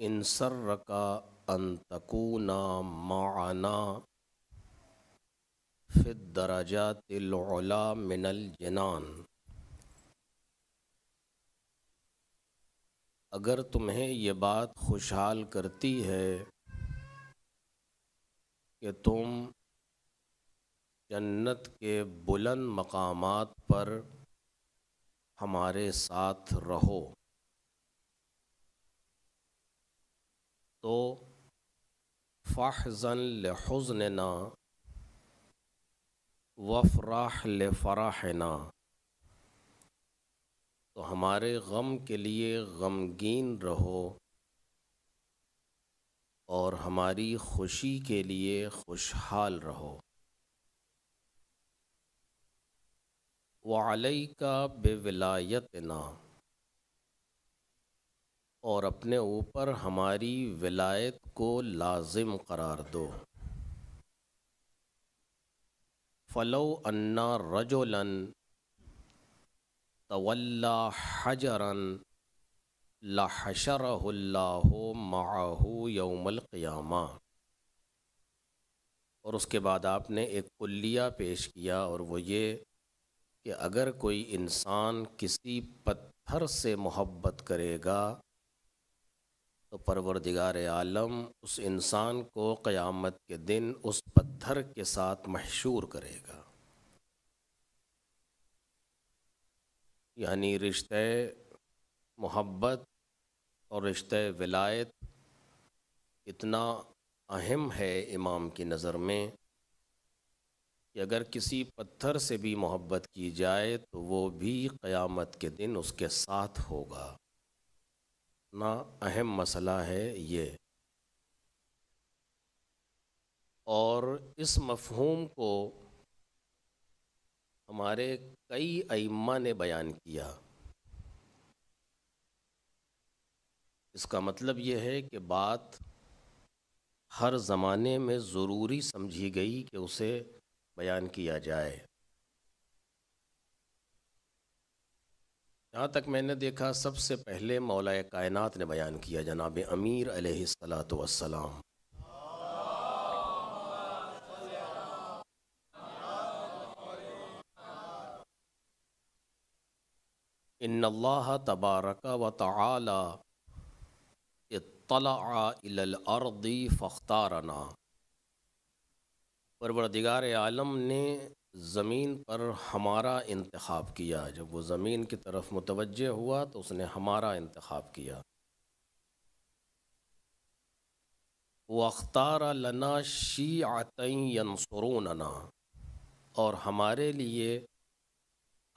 इंसर का अंतकूना माना फ़िदरजा तिलला मिनल जनान अगर तुम्हें ये बात खुशहाल करती है कि तुम जन्नत के बुलंद मकामात पर हमारे साथ रहो तो फ़ाहजन ना वफ़राह लफ़राहना तो हमारे गम के लिए गमगीन रहो और हमारी खुशी के लिए खुशहाल रहो वालई का बेविलायतना और अपने ऊपर हमारी विलायत को लाजिम करार दो फ़लो अन्ना रजोलन तवल्ला हजरन लाशरहल्लाहो माहू यौमलक़ियामा और उसके बाद आपने एक कुल्लिया पेश किया और वो ये कि अगर कोई इंसान किसी पत्थर से मोहब्बत करेगा तो परवरदिगार आलम उस इंसान को क़यामत के दिन उस पत्थर के साथ मशहूर करेगा यानी रिश्ते मोहब्बत और रिश्ते विलायत इतना अहम है इमाम की नज़र में कि अगर किसी पत्थर से भी मोहब्बत की जाए तो वो भी क़यामत के दिन उसके साथ होगा ना अहम मसला है ये और इस मफहूम को हमारे कई अइमा ने बयान किया इसका मतलब ये है कि बात हर ज़माने में ज़रूरी समझी गई कि उसे बयान किया जाए जहाँ तक मैंने देखा सबसे पहले मौलाए कायनात ने बयान किया जनाब अमीर अलैहिस्सलातु वस्सलाम अल्लाह तबारक व तला अर्दी फ़ख्तारना परवरदिगार आलम ने ज़मीन पर हमारा इंतखब किया जब वो ज़मीन की तरफ मुतवजह हुआ तो उसने हमारा इंतखब किया वख्तार लना शी आतना और हमारे लिए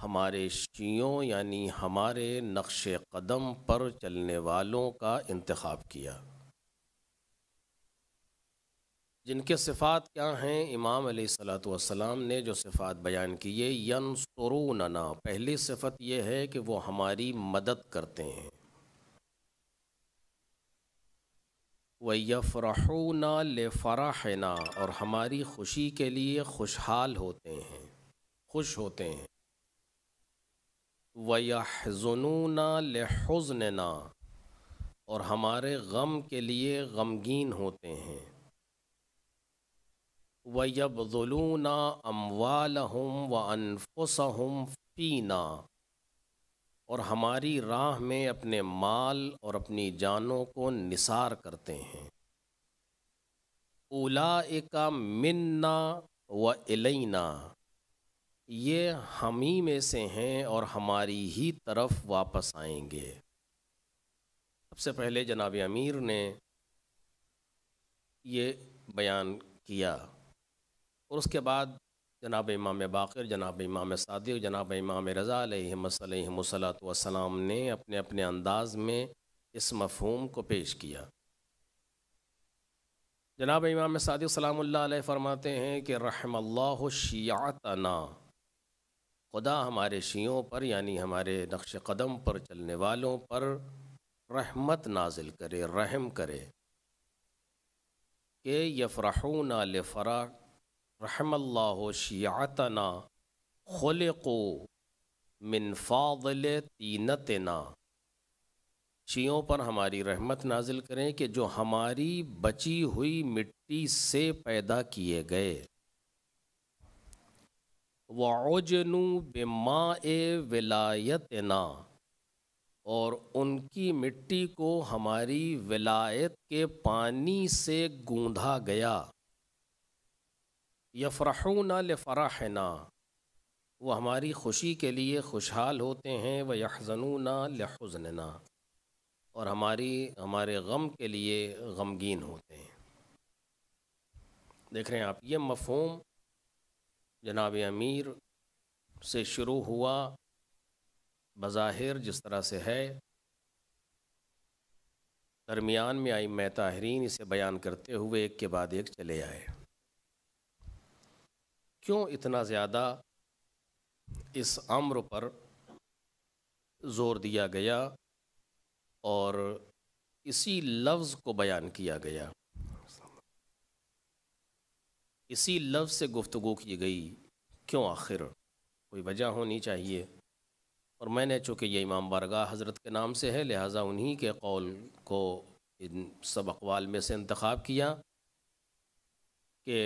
हमारे शियों यानी हमारे नक्श कदम पर चलने वालों का इंतखब किया जिनके सिफ़ात क्या हैं इमाम सलाम ने जो सिफ़ात बयान की ये यन सरूनना पहली सिफत यह है कि वो हमारी मदद करते हैं ना ले फ़राहना और हमारी खुशी के लिए खुशहाल होते हैं खुश होते हैं ना ले हज़नना और हमारे गम के लिए गमगीन होते हैं वयबलूना अमवाल हम व अनफुस हम फीना और हमारी राह में अपने माल और अपनी जानों को निसार करते हैं उलाइका मिन्ना व इलैना ये हम ही में से हैं और हमारी ही तरफ वापस आएंगे सबसे पहले जनाब अमीर ने ये बयान किया और उसके बाद जनाब इमाम बाकर जनाब इमाम सदक जनाब इमाम रज़ा वसलाम ने अपने अपने अंदाज में इस मफहम को पेश किया जनाब इमाम सदक सलाम फरमाते हैं कि रहमल्ला शियातना खुदा हमारे शीयों पर यानी हमारे नक्श कदम पर चलने वालों पर रहमत नाजिल करे रहम करे के कि नाल फ़रा रहमल्ला शियातना को मिन फादल तीनतना शियों पर हमारी रहमत नाजिल करें कि जो हमारी बची हुई मिट्टी से पैदा किए गए वाओजनू बेमा ए विलायतना और उनकी मिट्टी को हमारी विलायत के पानी से गूंधा गया यफ़रहूना लफ़राहना वो हमारी खुशी के लिए खुशहाल होते हैं व यहजनूना लहजनना और हमारी हमारे गम के लिए गमगीन होते हैं देख रहे हैं आप ये मफहम जनाब अमीर से शुरू हुआ बज़ाहिर जिस तरह से है दरमियान में आई मैं ताहरीन इसे बयान करते हुए एक के बाद एक चले आए क्यों इतना ज़्यादा इस अम्र पर ज़ोर दिया गया और इसी लफ्ज़ को बयान किया गया इसी लफ्ज़ से गुफ्तु की गई क्यों आखिर कोई वजह होनी चाहिए और मैंने चूँकि ये इमाम बारगाह हज़रत के नाम से है लिहाजा उन्हीं के कौल को इन सब अकवाल में से इंतखब किया कि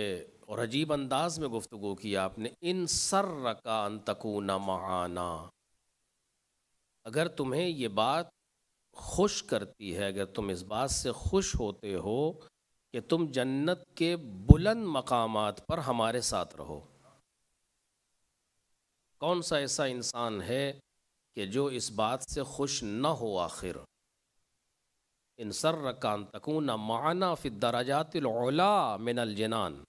और अजीब अंदाज में गुफ्तु किया आपने इन सर का न महाना अगर तुम्हें ये बात खुश करती है अगर तुम इस बात से खुश होते हो कि तुम जन्नत के बुलंद मकाम पर हमारे साथ रहो कौन सा ऐसा इंसान है कि जो इस बात से खुश न हो आखिर इन सर तकू न माना फ़िदराजातिला मिनल जनान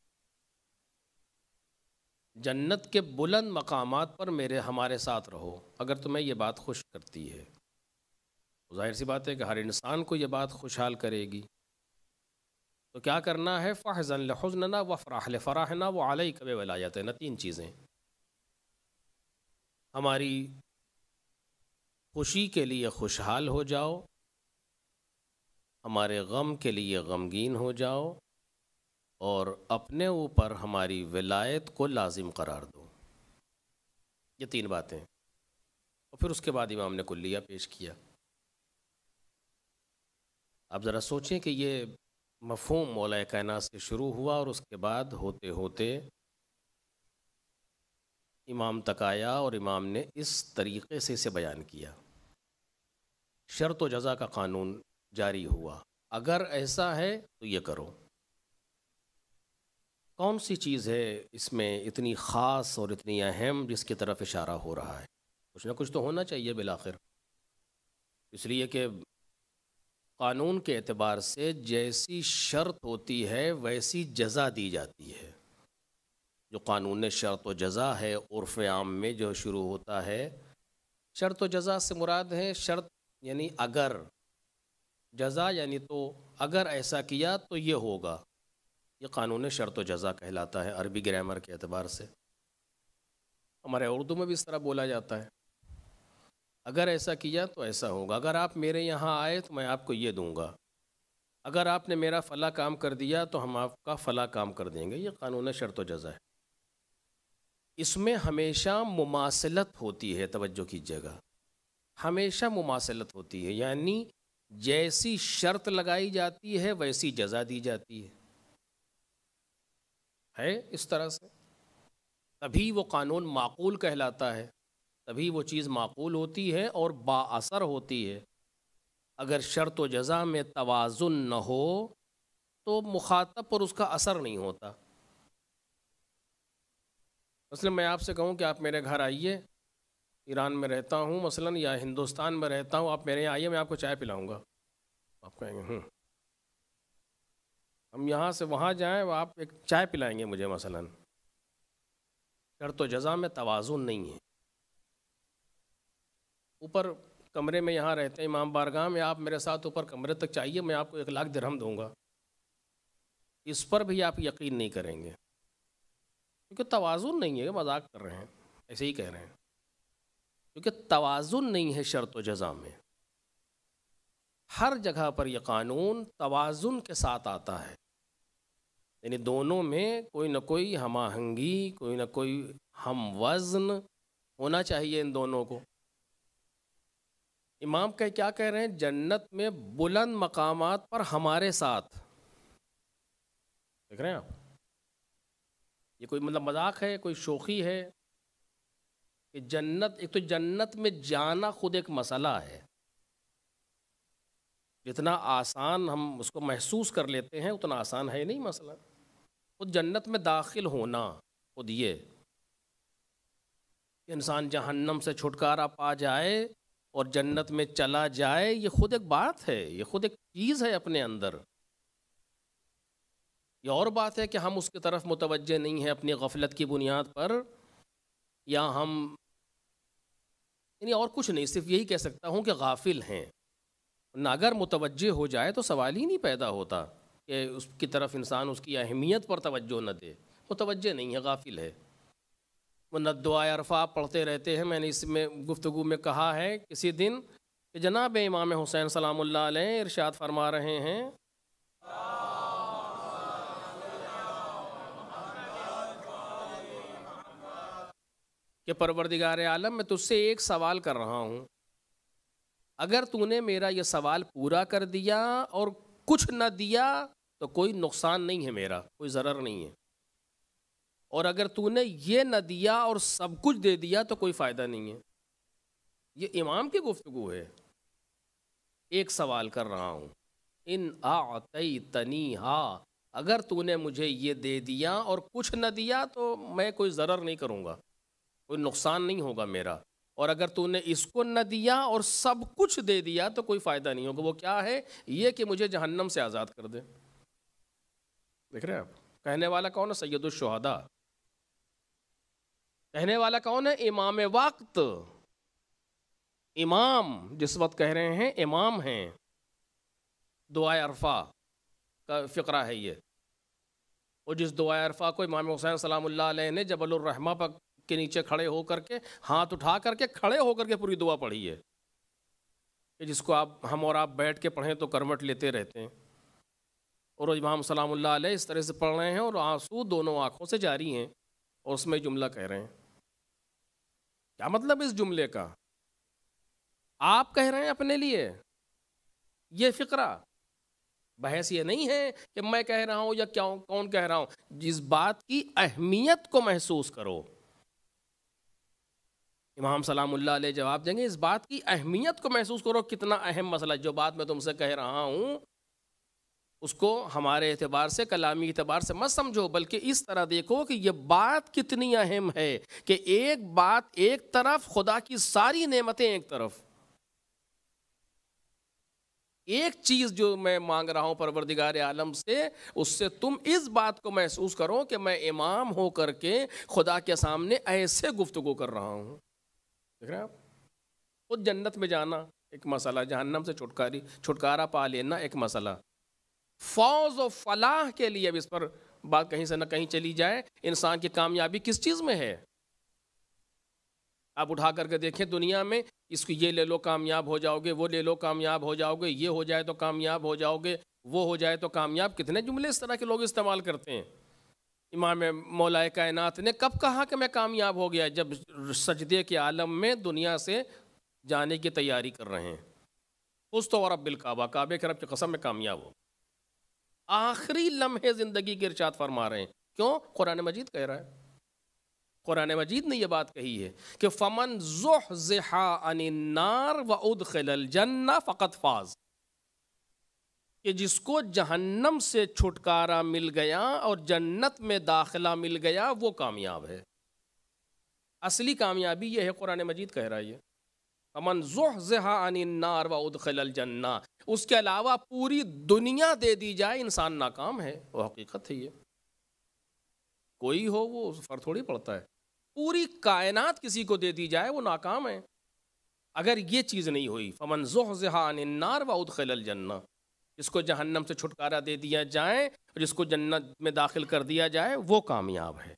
जन्नत के बुलंद मकाम पर मेरे हमारे साथ रहो अगर तुम्हें यह बात खुश करती है तो जाहिर सी बात है कि हर इंसान को यह बात खुशहाल करेगी तो क्या करना है फ़ाहजन लहजनना व फ़राहल फ़राहना व आलई कब जाते ना तीन चीज़ें हमारी खुशी के लिए खुशहाल हो जाओ हमारे गम के लिए गमगीन हो जाओ और अपने ऊपर हमारी विलायत को लाजिम करार दो ये तीन बातें और फिर उसके बाद इमाम ने कुल्लिया पेश किया आप ज़रा सोचें कि ये मफहम मौला कायनात से शुरू हुआ और उसके बाद होते होते इमाम तक आया और इमाम ने इस तरीक़े से इसे बयान किया शर्त व जज़ा का कानून जारी हुआ अगर ऐसा है तो ये करो कौन सी चीज़ है इसमें इतनी ख़ास और इतनी अहम जिसकी तरफ इशारा हो रहा है कुछ ना कुछ तो होना चाहिए बिलाखिर इसलिए कि कानून के अतबार से जैसी शर्त होती है वैसी जजा दी जाती है जो कानून शर्त व जजा है उर्फ आम में जो शुरू होता है शर्त व जजा से मुराद है शर्त यानी अगर जजा यानी तो अगर ऐसा किया तो ये होगा ये कानून शर्त व जज़ा कहलाता है अरबी ग्रामर के अतबार से हमारे उर्दू में भी इस तरह बोला जाता है अगर ऐसा किया तो ऐसा होगा अगर आप मेरे यहाँ आए तो मैं आपको ये दूँगा अगर आपने मेरा फ़ला काम कर दिया तो हम आपका फ़ला काम कर देंगे ये कानून शर्त व जज़ा है इसमें हमेशा मुमासलत होती है तवज्जो जगह हमेशा मुमासलत होती है यानी जैसी शर्त लगाई जाती है वैसी जज़ा दी जाती है है इस तरह से तभी वो कानून माकूल कहलाता है तभी वो चीज़ माकूल होती है और बासर होती है अगर शर्त व जज़ा में तोज़ुन न हो तो मुखातब पर उसका असर नहीं होता मसलन मैं आपसे कहूँ कि आप मेरे घर आइए ईरान में रहता हूँ मसलन या हिंदुस्तान में रहता हूँ आप मेरे यहाँ आइए मैं आपको चाय पिलाऊँगा आप कहेंगे हूँ हम्म, हम यहाँ से वहाँ जाएँ आप एक चाय पिलाएंगे मुझे मसलन शर्त तो जजा में तोज़ुन नहीं है ऊपर कमरे में यहाँ रहते हैं इमाम बारगाह में आप मेरे साथ ऊपर कमरे तक चाहिए मैं आपको एक लाख दिरहम दूंगा इस पर भी आप यकीन नहीं करेंगे क्योंकि तोज़ुन नहीं है मजाक कर रहे हैं ऐसे ही कह रहे हैं क्योंकि तोज़ुन नहीं है शर्त जजा में हर जगह पर यह कानून तोज़ुन के साथ आता है यानी दोनों में कोई ना कोई हम आहंगी कोई ना कोई हम वज़न होना चाहिए इन दोनों को इमाम कह क्या कह रहे हैं जन्नत में बुलंद मकाम पर हमारे साथ देख रहे हैं आप ये कोई मतलब मजाक है कोई शोखी है कि जन्नत एक तो जन्नत में जाना खुद एक मसला है जितना आसान हम उसको महसूस कर लेते हैं उतना आसान है नहीं मसला खुद जन्नत में दाखिल होना खुद ये इंसान जहन्नम से छुटकारा पा जाए और जन्नत में चला जाए ये खुद एक बात है ये खुद एक चीज़ है अपने अंदर ये और बात है कि हम उसकी तरफ मुतवजह नहीं है अपनी गफलत की बुनियाद पर या हम यानी और कुछ नहीं सिर्फ यही कह सकता हूँ कि गाफिल हैं अगर मुतवजह हो जाए तो सवाल ही नहीं पैदा होता कि उसकी तरफ इंसान उसकी अहमियत पर तवज्जो न दे मुतवजह नहीं है गाफिल है वो नदुआ अरफा पढ़ते रहते हैं मैंने इसमें गुफ्तु में कहा है किसी दिन कि जनाब इमाम हुसैन सलाम इरशाद फरमा रहे हैं कि परवरदिगार आलम मैं तुझसे एक सवाल कर रहा हूँ अगर तूने मेरा यह सवाल पूरा कर दिया और कुछ न दिया तो कोई नुकसान नहीं है मेरा कोई ज़रर नहीं है और अगर तूने ये न दिया और सब कुछ दे दिया तो कोई फ़ायदा नहीं है ये इमाम की गुफ्तु है एक सवाल कर रहा हूँ इन आतई तनी हा अगर तूने मुझे ये दे दिया और कुछ न दिया तो मैं कोई ज़रर नहीं करूँगा कोई नुकसान नहीं होगा मेरा और अगर तूने इसको न दिया और सब कुछ दे दिया तो कोई फ़ायदा नहीं होगा वो क्या है ये कि मुझे जहन्नम से आज़ाद कर दे देख रहे हैं आप कहने वाला कौन है सैदुलशहदा कहने वाला कौन है इमाम वक्त इमाम जिस वक्त कह रहे हैं इमाम हैं दुआ अरफा का फ़िक्रा है ये और जिस दुआ अरफा को इमाम हुसैन सलाम ने जबलरहमा पर के नीचे खड़े होकर के हाथ उठा करके खड़े होकर के पूरी दुआ पढ़ी है जिसको आप हम और आप बैठ के पढ़ें तो करवट लेते रहते हैं और इमाम सलाम इस तरह से पढ़ रहे हैं और आंसू दोनों आँखों से जारी हैं और उसमें जुमला कह रहे हैं क्या मतलब इस जुमले का आप कह रहे हैं अपने लिए ये फ़िक्रा बहस ये नहीं है कि मैं कह रहा हूं या क्या कौन कह रहा हूं जिस बात की अहमियत को महसूस करो इमाम सलाम जवाब देंगे इस बात की अहमियत को महसूस करो कितना अहम मसला जो बात मैं तुमसे कह रहा हूँ उसको हमारे एतबार से कलामी एतबार से मत समझो बल्कि इस तरह देखो कि यह बात कितनी अहम है कि एक बात एक तरफ खुदा की सारी नमतें एक तरफ एक चीज़ जो मैं मांग रहा हूँ परवरदिगार आलम से उससे तुम इस बात को महसूस करो कि मैं इमाम होकर के खुदा के सामने ऐसे गुफ्तगु कर रहा हूँ देख रहे हैं आप खुद जन्नत में जाना एक मसला जहन्नम से छुटकारी छुटकारा पा लेना एक मसला फौज और फलाह के लिए अब इस पर बात कहीं से ना कहीं चली जाए इंसान की कामयाबी किस चीज़ में है आप उठा करके देखें दुनिया में इसको ये ले लो कामयाब हो जाओगे वो ले लो कामयाब हो जाओगे ये हो जाए तो कामयाब हो जाओगे वो हो जाए तो कामयाब कितने जुमले इस तरह के लोग इस्तेमाल करते हैं इमाम मौलाए कायनात ने कब कहा कि मैं कामयाब हो गया जब सजदे के आलम में दुनिया से जाने की तैयारी कर रहे हैं उस तो और अब्बिल काबा काबे के रब की कसम में कामयाब हो आखिरी लम्हे ज़िंदगी के इर्शाद फरमा रहे हैं क्यों कुरान मजीद कह रहा है कुरान मजीद ने यह बात कही है कि फ़मन जोह जहा अनिनार व उद जन्ना फ़कत फाज़ कि जिसको जहन्नम से छुटकारा मिल गया और जन्नत में दाखिला मिल गया वो कामयाब है असली कामयाबी यह है कुरान मजीद कह रहा है ये अमन जोह जहा नार व उदखल जन्ना उसके अलावा पूरी दुनिया दे दी जाए इंसान नाकाम है वो हकीकत है ये कोई हो वो पर थोड़ी पड़ता है पूरी कायनात किसी को दे दी जाए वो नाकाम है अगर ये चीज़ नहीं हुई फमन जोह जहा नार व उदखल जन्ना जिसको जहन्नम से छुटकारा दे दिया जाए और जिसको जन्नत में दाखिल कर दिया जाए वो कामयाब है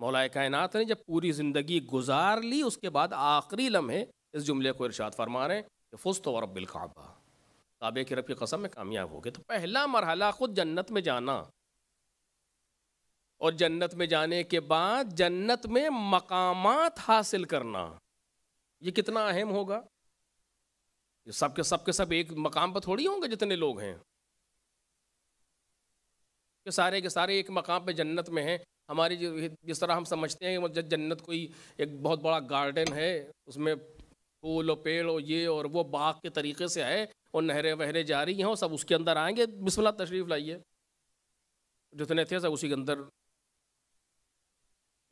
मौलाए कायनात ने जब पूरी ज़िंदगी गुजार ली उसके बाद आखिरी लम्हे इस जुमले को इरशाद फरमा रहे हैं कि फुस्त और बिलकाबा काबे के रब की कसम में कामयाब हो गए तो पहला मरहला ख़ुद जन्नत में जाना और जन्नत में जाने के बाद जन्नत में मकामात हासिल करना ये कितना अहम होगा ये सब के सब के सब एक मकाम पर थोड़ी होंगे जितने लोग हैं के सारे के सारे एक मकाम पे जन्नत में हैं हमारी जिस तरह हम समझते हैं कि मतलब जन्नत कोई एक बहुत बड़ा गार्डन है उसमें फूल और पेड़ और ये और वो बाग के तरीके से है और नहरें वहरें जा रही हैं और सब उसके अंदर आएंगे बिस्मिल्लाह तशरीफ़ लाइए जितने थे सब उसी के अंदर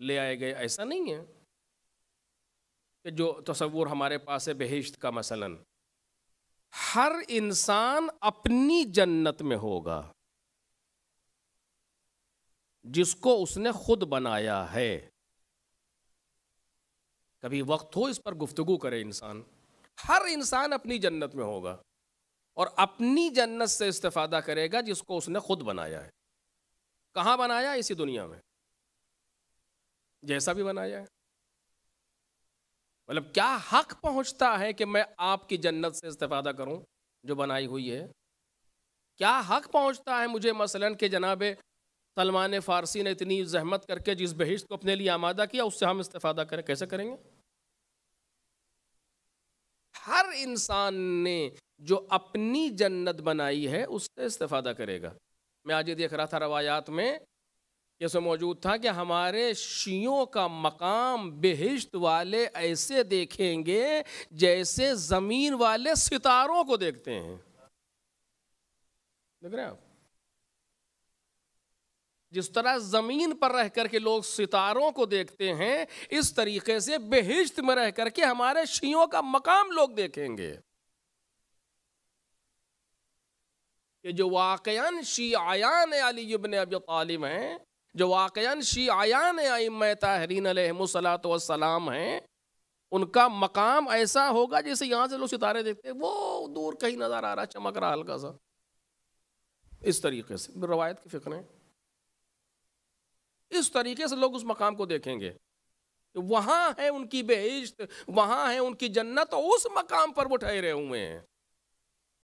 ले आए गए ऐसा नहीं है कि जो तस्वूर हमारे पास है बहिश्त का मसलन हर इंसान अपनी जन्नत में होगा जिसको उसने खुद बनाया है कभी वक्त हो इस पर गुफ्तगु करे इंसान हर इंसान अपनी जन्नत में होगा और अपनी जन्नत से इस्तेफादा करेगा जिसको उसने खुद बनाया है कहाँ बनाया इसी दुनिया में जैसा भी बनाया है मतलब क्या हक पहुंचता है कि मैं आपकी जन्नत से इस्तेफादा करूं जो बनाई हुई है क्या हक पहुंचता है मुझे मसलन के जनाब सलमान फ़ारसी ने इतनी जहमत करके जिस बहिश्त को अपने लिए आमादा किया उससे हम इस्तेफादा करें कैसे करेंगे हर इंसान ने जो अपनी जन्नत बनाई है उससे इस्तेफादा करेगा मैं आज ये देख रहा था रवायात में इसमें मौजूद था कि हमारे शियों का मकाम बेहिश्त वाले ऐसे देखेंगे जैसे ज़मीन वाले सितारों को देखते हैं देख रहे हैं आप जिस तरह ज़मीन पर रह करके लोग सितारों को देखते हैं इस तरीके से बेहिश्त में रह करके हमारे शियों का मकाम लोग देखेंगे ये जो वाकयान शी आयान अली इबन अब तालिम हैं जो वाकयान शी आयान आईम तहरीन सलात वसलाम हैं उनका मकाम ऐसा होगा जैसे यहाँ से लोग सितारे देखते हैं वो दूर कहीं नज़र आ रहा है चमक रहा हल्का सा इस तरीके से रवायत की फ़िक्र इस तरीके से लोग उस मकाम को देखेंगे वहाँ है उनकी बेहिश्त वहाँ है उनकी जन्नत और उस मकाम पर वो ठहरे हुए हैं